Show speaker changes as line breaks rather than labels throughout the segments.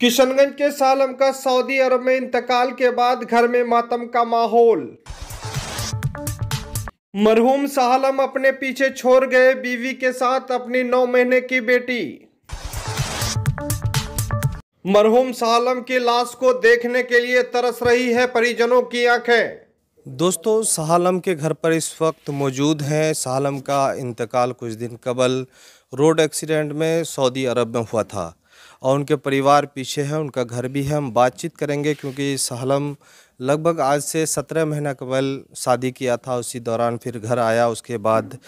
किशनगंज के सालम का सऊदी अरब में इंतकाल के बाद घर में मातम का माहौल मरहूम सालम अपने पीछे छोड़ गए बीवी के साथ अपनी नौ महीने की बेटी मरहूम सालम की लाश को देखने के लिए तरस रही है परिजनों की आंखें दोस्तों सालम के घर पर इस वक्त मौजूद हैं सालम का इंतकाल कुछ दिन कबल रोड एक्सीडेंट में सऊदी अरब में हुआ था और उनके परिवार पीछे है उनका घर भी है हम बातचीत करेंगे क्योंकि सहलम लगभग आज से सत्रह महीना कबल शादी किया था उसी दौरान फिर घर आया उसके बाद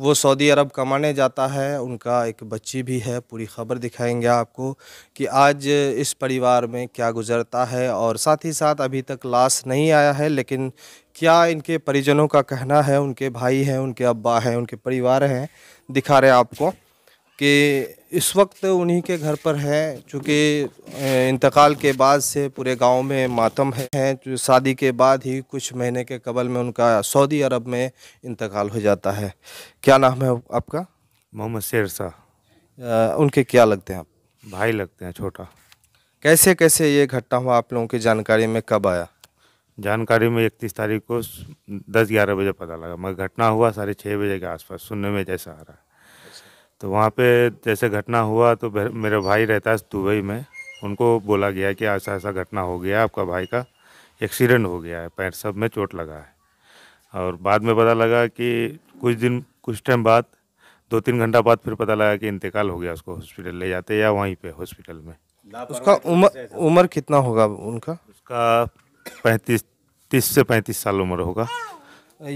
वो सऊदी अरब कमाने जाता है उनका एक बच्ची भी है पूरी खबर दिखाएंगे आपको कि आज इस परिवार में क्या गुजरता है और साथ ही साथ अभी तक लाश नहीं आया है लेकिन क्या इनके परिजनों का कहना है उनके भाई हैं उनके अब्बा हैं उनके परिवार हैं दिखा रहे हैं आपको कि इस वक्त उन्हीं के घर पर है चूँकि इंतकाल के बाद से पूरे गांव में मातम है जो शादी के बाद ही कुछ महीने के कबल में उनका सऊदी अरब में इंतकाल हो जाता है क्या नाम है आपका मोहम्मद शेर उनके क्या लगते हैं आप
भाई लगते हैं छोटा कैसे कैसे ये घटना हुआ आप लोगों की जानकारी में कब आया जानकारी में इकतीस तारीख को दस ग्यारह बजे पता लगा मगर घटना हुआ साढ़े छः बजे के आसपास सुनने में जैसा आ रहा है तो वहाँ पे जैसे घटना हुआ तो मेरा भाई रहता है दुबई में उनको बोला गया कि ऐसा ऐसा घटना हो गया आपका भाई का एक्सीडेंट हो गया है पैर सब में चोट लगा है और बाद में पता लगा कि कुछ दिन कुछ टाइम बाद दो तीन घंटा बाद फिर पता लगा कि इंतकाल हो गया उसको हॉस्पिटल ले जाते या वहीं पे हॉस्पिटल में उसका उम्र उम्र कितना होगा उनका उसका पैंतीस तीस से पैंतीस साल उम्र होगा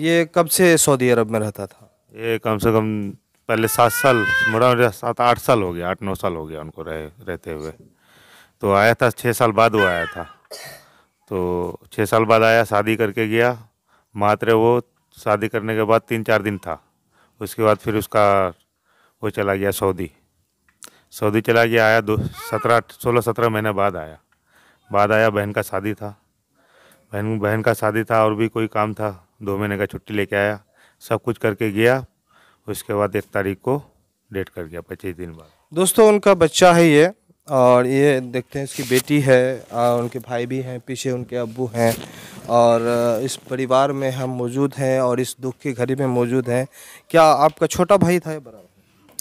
ये कब से सऊदी अरब में रहता था
ये कम से कम पहले सात साल मोटा सात आठ साल हो गया आठ नौ साल हो गया उनको रहे रहते हुए तो आया था छः साल बाद वो आया था तो छः साल बाद आया शादी करके गया मात्र वो शादी करने के बाद तीन चार दिन था उसके बाद फिर उसका वो चला गया सऊदी सऊदी चला गया आया दो सत्रह सोलह सत्रह महीने बाद आया बाद आया बहन का शादी था बहन बहन का शादी था और भी कोई काम था दो महीने का छुट्टी लेके आया सब कुछ करके गया उसके बाद एक तारीख को डेट कर गया पच्चीस दिन बाद
दोस्तों उनका बच्चा है ये और ये देखते हैं इसकी बेटी है और उनके भाई भी हैं पीछे उनके अबू हैं और इस परिवार में हम मौजूद हैं और इस दुख की घड़ी में मौजूद हैं क्या आपका छोटा भाई था या बड़ा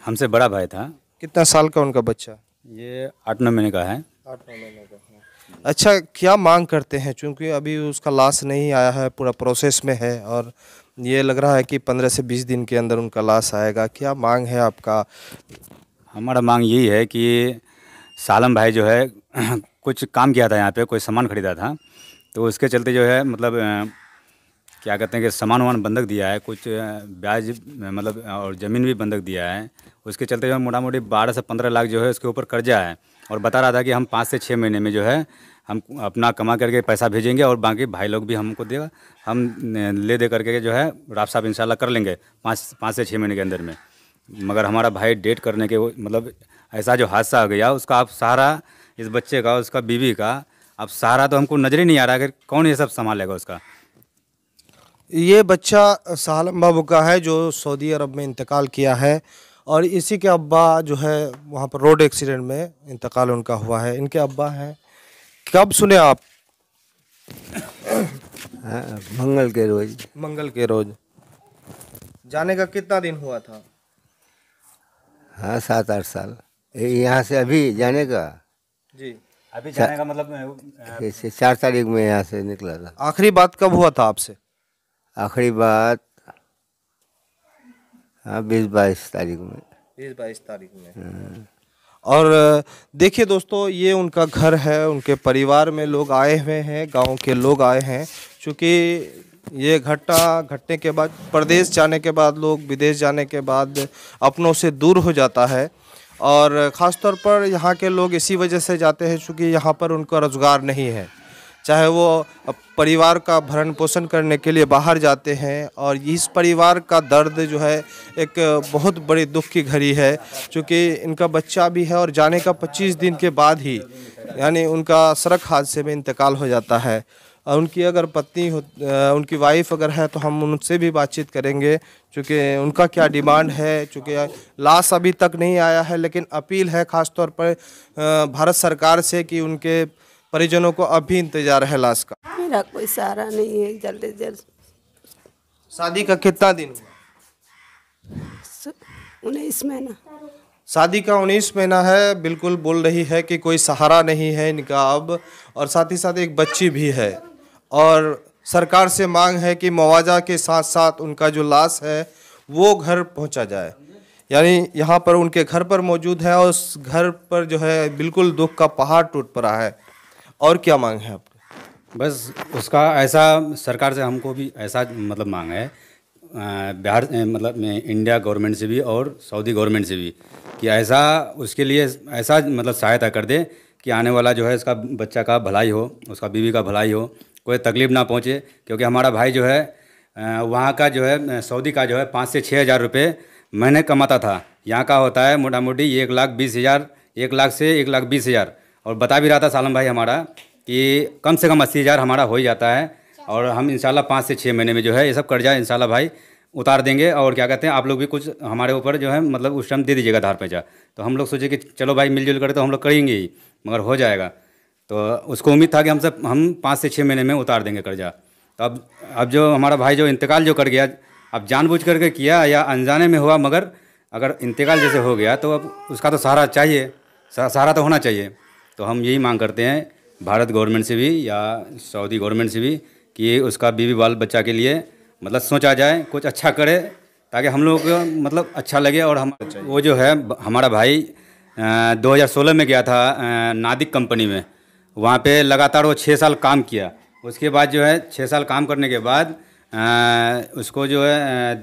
हमसे बड़ा भाई था
कितना साल का उनका बच्चा ये आठ नौ महीने का है आठ नौ महीने का अच्छा क्या मांग करते हैं क्योंकि अभी उसका लाश नहीं आया है पूरा प्रोसेस में है और ये लग रहा है कि पंद्रह से बीस दिन के अंदर उनका लाश आएगा क्या
मांग है आपका हमारा मांग यही है कि सालम भाई जो है कुछ काम किया था यहाँ पे कोई सामान खरीदा था तो उसके चलते जो है मतलब क्या कहते हैं कि सामान वामान बंधक दिया है कुछ ब्याज मतलब और ज़मीन भी बंधक दिया है उसके चलते जो है मोटा मोटी बारह से पंद्रह लाख जो है उसके ऊपर कर्जा है और बता रहा था कि हम पाँच से छः महीने में जो है हम अपना कमा करके पैसा भेजेंगे और बाकी भाई लोग भी हमको देगा हम ले दे करके जो है राफ साहब इंशाल्लाह कर लेंगे पाँच पाँच से छः महीने के अंदर में मगर हमारा भाई डेट करने के मतलब ऐसा जो हादसा हो गया उसका आप सहारा इस बच्चे का उसका बीवी का अब सहारा तो हमको नज़र ही नहीं आ रहा कि कौन ये सब संभालेगा उसका
ये बच्चा सालम बाबू का है जो सऊदी अरब में इंतकाल किया है और इसी के अब्बा जो है वहाँ पर रोड एक्सीडेंट में इंतकाल उनका हुआ है इनके अब्बा हैं कब सुने आप मंगल के रोज मंगल के रोज जाने का कितना दिन हुआ था हाँ सात आठ साल यहाँ से अभी जाने का
जी अभी जाने का मतलब मैं
चार तारीख में यहाँ से निकला था आखिरी बात कब हुआ था आपसे आखिरी बात हाँ बीस बाईस तारीख में
बीस बाईस तारीख में हाँ।
और देखिए दोस्तों ये उनका घर है उनके परिवार में लोग आए हुए हैं गांव के लोग आए हैं क्योंकि ये घटना घटने के बाद प्रदेश जाने के बाद लोग विदेश जाने के बाद अपनों से दूर हो जाता है और ख़ासतौर पर यहाँ के लोग इसी वजह से जाते हैं क्योंकि यहाँ पर उनका रोज़गार नहीं है चाहे वो परिवार का भरण पोषण करने के लिए बाहर जाते हैं और इस परिवार का दर्द जो है एक बहुत बड़ी दुख की घड़ी है क्योंकि इनका बच्चा भी है और जाने का 25 दिन के बाद ही यानी उनका सड़क हादसे में इंतकाल हो जाता है और उनकी अगर पत्नी हो उनकी वाइफ अगर है तो हम उनसे भी बातचीत करेंगे चूँकि उनका क्या डिमांड है चूँकि लाश अभी तक नहीं आया है लेकिन अपील है ख़ासतौर पर भारत सरकार से कि उनके परिजनों को अब भी इंतजार है लाश का
मेरा कोई सहारा नहीं है जल्दी जल्द शादी
का कितना दिन हुआ
उन्नीस महीना
शादी का उन्नीस महीना है बिल्कुल बोल रही है कि कोई सहारा नहीं है इनका अब और साथ ही साथ एक बच्ची भी है और सरकार से मांग है कि मुआवजा के साथ साथ उनका जो लाश है वो घर पहुंचा जाए यानी यहाँ पर उनके घर पर मौजूद है और उस घर पर जो है बिल्कुल दुख का पहाड़
टूट पड़ा है और क्या मांग है आपको बस उसका ऐसा सरकार से हमको भी ऐसा मतलब मांग है बिहार मतलब इंडिया गवर्नमेंट से भी और सऊदी गवर्नमेंट से भी कि ऐसा उसके लिए ऐसा मतलब सहायता कर दे कि आने वाला जो है इसका बच्चा का भलाई हो उसका बीवी का भलाई हो कोई तकलीफ़ ना पहुँचे क्योंकि हमारा भाई जो है वहाँ का जो है सऊदी का जो है पाँच से छः हज़ार रुपये महीने कमाता था यहाँ का होता है मोटा मोटी एक लाख बीस हज़ार एक लाख से एक लाख बीस हज़ार और बता भी रहा था सालम भाई हमारा कि कम से कम अस्सी हज़ार हमारा हो ही जाता है और हम इंशाल्लाह पाँच से छः महीने में जो है ये सब कर्जा इंशाल्लाह भाई उतार देंगे और क्या कहते हैं आप लोग भी कुछ हमारे ऊपर जो है मतलब उस टाइम दे दीजिएगा धार पैसा तो हम लोग सोचे कि चलो भाई मिलजुल कर तो हम लोग करेंगे ही मगर हो जाएगा तो उसको उम्मीद था कि हम सब हम पाँच से छः महीने में उतार देंगे कर्जा तो अब अब जो हमारा भाई जो इंतकाल जो कर गया अब जानबूझ करके किया या अनजाने में हुआ मगर अगर इंतकाल जैसे हो गया तो अब उसका तो सहारा चाहिए सहारा तो होना चाहिए तो हम यही मांग करते हैं भारत गवर्नमेंट से भी या सऊदी गवर्नमेंट से भी कि उसका बीवी बाल बच्चा के लिए मतलब सोचा जाए कुछ अच्छा करे ताकि हम लोग को मतलब अच्छा लगे और हम वो जो है हमारा भाई 2016 में गया था नादिक कंपनी में वहाँ पे लगातार वो छः साल काम किया उसके बाद जो है छः साल काम करने के बाद उसको जो है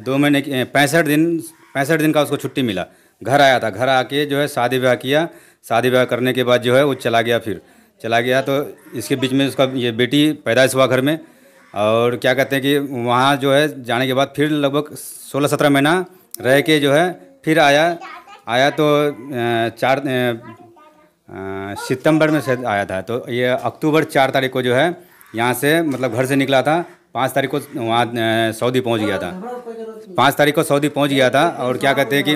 दो महीने पैंसठ दिन पैंसठ दिन का उसको छुट्टी मिला घर आया था घर आके जो है शादी ब्याह किया शादी ब्याह करने के बाद जो है वो चला गया फिर चला गया तो इसके बीच में उसका ये बेटी पैदाइश हुआ घर में और क्या कहते हैं कि वहाँ जो है जाने के बाद फिर लगभग सोलह सत्रह महीना रह के जो है फिर आया आया तो चार सितंबर में से आया था तो ये अक्टूबर चार तारीख को जो है यहाँ से मतलब घर से निकला था पाँच तारीख को वहाँ सऊदी पहुँच गया था पाँच तारीख को सऊदी पहुँच गया था और क्या कहते हैं कि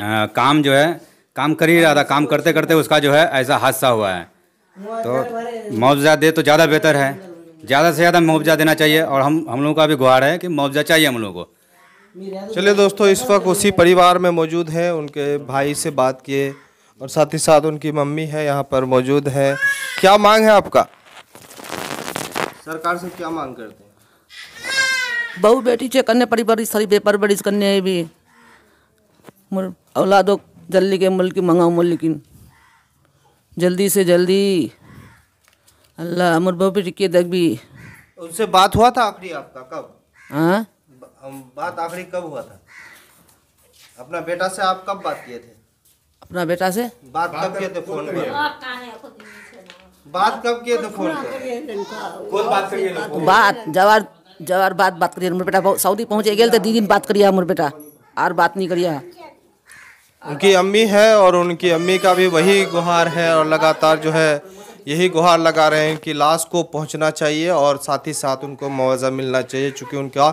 आ, काम जो है काम कर ही रहा था काम करते करते उसका जो है ऐसा हादसा हुआ है तो मुआवजा दे तो ज़्यादा बेहतर है ज़्यादा से ज़्यादा मुआवजा देना चाहिए और हम हम लोगों का भी गुहार है कि मुआवजा चाहिए हम लोगों को चलिए दोस्तों इस वक्त उसी परिवार में
मौजूद हैं उनके भाई से बात किए और साथ ही साथ उनकी मम्मी है यहाँ पर मौजूद है क्या मांग है आपका सरकार से क्या मांग
करते हैं बहु बेटी चेक करने परिवार सारी पेपर बड़ी करने भी औलादों जल्दी के मुल्क मंगाओ मुल्किन जल्दी से जल्दी अल्लाह अमर बाबू के तक भी उनसे बात हुआ था आखिरी आपका कब हाँ
बात आखिरी कब हुआ था अपना बेटा से आप कब बात किए थे
अपना बेटा से
बात कब किए थे फोन पर बात कब किए थे फोन पर कौन बात करिए बात
जवार जवार बात बात करिए मेरे बेटा सऊदी पहुंचे गए तो दीदी बात करिए मेरे बेटा और बात नहीं करिए
उनकी अम्मी है और उनकी अम्मी का भी वही गुहार है और लगातार जो है यही गुहार लगा रहे हैं कि लाश को पहुंचना चाहिए और साथ ही साथ उनको मुआवजा मिलना चाहिए चूँकि उनका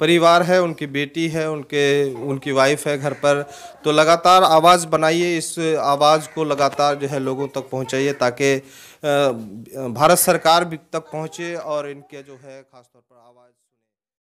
परिवार है उनकी बेटी है उनके उनकी वाइफ है घर पर तो लगातार आवाज़ बनाइए इस आवाज़ को लगातार जो है लोगों तक पहुंचाइए ताकि भारत सरकार भी तक पहुंचे और इनके जो है खासतौर पर आवाज़